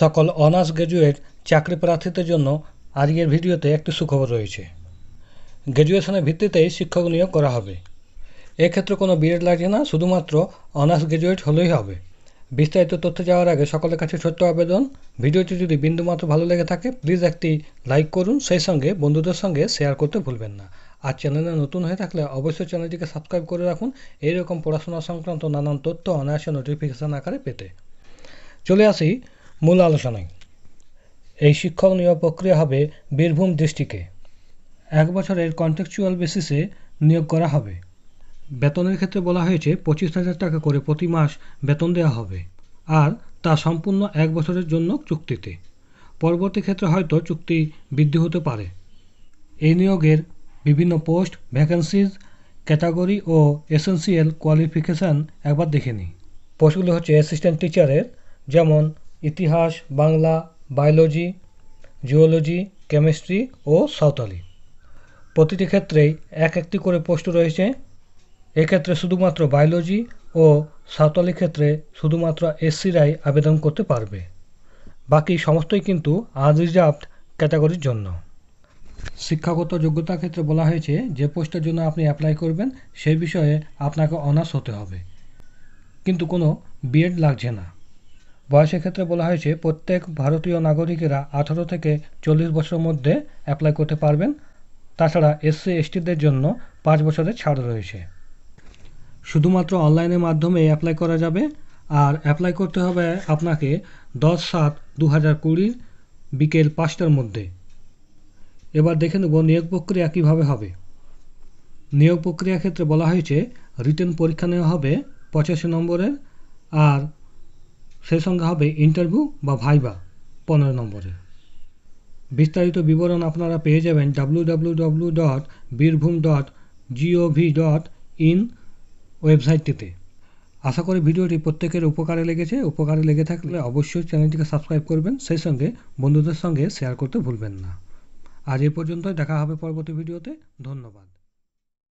সকল honours graduate চাকরি প্রার্থীদের জন্য আজকের ভিডিওতে একটি সুখবর রয়েছে গ্র্যাজুয়েশনের ভিত্তিতেই শিক্ষক নিয়োগ করা হবে এক্ষেত্রে কোনো বিএড লাগে না শুধুমাত্র অনার্স গ্র্যাজুয়েট হলেই হবে বিস্তারিত তথ্য যাওয়ার আগে সকলের কাছে ছোট্ট আবেদন ভিডিওটি যদি বিন্দুমাত্র ভালো লেগে থাকে প্লিজ একটি লাইক করুন সেই সঙ্গে বন্ধুদের সঙ্গে শেয়ার করতে ভুলবেন না আর চ্যানেলে নতুন হয়ে থাকলে অবশ্যই চ্যানেলটিকে সাবস্ক্রাইব করে রাখুন এইরকম পড়াশোনা সংক্রান্ত নানান তথ্য অনায়াসে নোটিফিকেশান আকারে পেতে চলে আসি মূল আলোচনায় এই শিক্ষক নিয়োগ প্রক্রিয়া হবে বীরভূম ডিস্ট্রিক্টে এক বছরের কন্ট্রাকচুয়াল বেসিসে নিয়োগ করা হবে বেতনের ক্ষেত্রে বলা হয়েছে পঁচিশ হাজার টাকা করে প্রতি মাস বেতন দেওয়া হবে আর তা সম্পূর্ণ এক বছরের জন্য চুক্তিতে পরবর্তী ক্ষেত্রে হয়তো চুক্তি বৃদ্ধি হতে পারে এই নিয়োগের বিভিন্ন পোস্ট ভ্যাকেন্সিজ ক্যাটাগরি ও এসেন্সিয়াল কোয়ালিফিকেশান একবার দেখে নিই পোস্টগুলো হচ্ছে অ্যাসিস্ট্যান্ট টিচারের যেমন ইতিহাস বাংলা বায়োলজি জুওলজি কেমিস্ট্রি ও সাঁওতালি প্রতিটি ক্ষেত্রেই এক একটি করে পোস্ট রয়েছে এক্ষেত্রে শুধুমাত্র বায়োলজি ও সাঁওতালি ক্ষেত্রে শুধুমাত্র এসসিরাই আবেদন করতে পারবে বাকি সমস্তই কিন্তু আনরিজার্ভড ক্যাটাগরির জন্য শিক্ষাগত যোগ্যতা ক্ষেত্রে বলা হয়েছে যে পোস্টের জন্য আপনি অ্যাপ্লাই করবেন সেই বিষয়ে আপনাকে অনার্স হতে হবে কিন্তু কোনো বিএড লাগছে না বয়সের ক্ষেত্রে বলা হয়েছে প্রত্যেক ভারতীয় নাগরিকেরা আঠারো থেকে চল্লিশ বছরের মধ্যে অ্যাপ্লাই করতে পারবেন তাছাড়া এসসি এসটিদের জন্য পাঁচ বছরের ছাড় রয়েছে শুধুমাত্র অনলাইনের মাধ্যমে অ্যাপ্লাই করা যাবে আর অ্যাপ্লাই করতে হবে আপনাকে দশ সাত দু হাজার কুড়ির বিকেল পাঁচটার মধ্যে এবার দেখে নেব নিয়োগ প্রক্রিয়া কীভাবে হবে নিয়োগ প্রক্রিয়ার ক্ষেত্রে বলা হয়েছে রিটেন পরীক্ষা নেওয়া হবে পঁচাশি নম্বরের আর সেই সঙ্গে হবে ইন্টারভিউ বা ভাইবা পনেরো নম্বরে বিস্তারিত বিবরণ আপনারা পেয়ে যাবেন W W W dot Birbhum dot gov dot in ওয়েবসাইটটিতে আশা করি ভিডিওটি প্রত্যেকের উপকারে লেগেছে উপকারে লেগে থাকলে অবশ্যই চ্যানেলটিকে সাবস্ক্রাইব করবেন সেই সঙ্গে বন্ধুদের সঙ্গে শেয়ার করতে ভুলবেন না আজ এ পর্যন্ত দেখা হবে পরবর্তী ভিডিওতে ধন্যবাদ